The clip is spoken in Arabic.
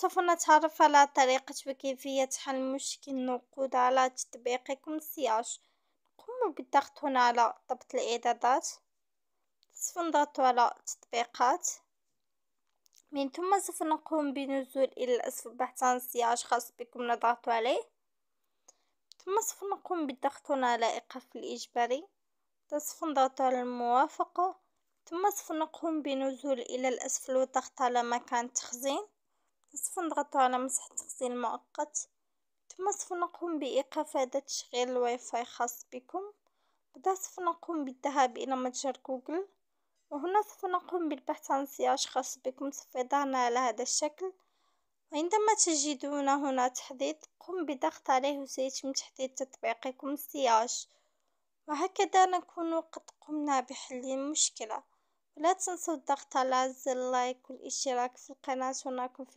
سوف نتعرف على طريقة وكيفية حل مشكل النقود على تطبيقكم سياش نقوم بالضغط هنا على ضبط الإعدادات سوف نضغط على تطبيقات من ثم سوف نقوم بنزول إلى الأسفل بحث عن سياج خاص بكم نضغط عليه ثم سوف نقوم بالضغط هنا على إيقاف الإجباري سوف نضغط على الموافقة ثم سوف نقوم بنزول إلى الأسفل وضغط على مكان التخزين سوف نضغط على مسح التخزين المؤقت ثم سوف نقوم بإيقاف هذا تشغيل الواي فاي خاص بكم بعدها سوف نقوم بالذهاب إلى متجر جوجل وهنا سوف نقوم بالبحث عن سياج خاص بكم سوف يضعنا على هذا الشكل عندما تجدون هنا تحديد قم بالضغط عليه وسيتم تحديد تطبيقكم سياج وهكذا نكون قد قمنا بحل المشكلة ولا تنسوا الضغط على زر اللايك والاشتراك في القناة ونراكم في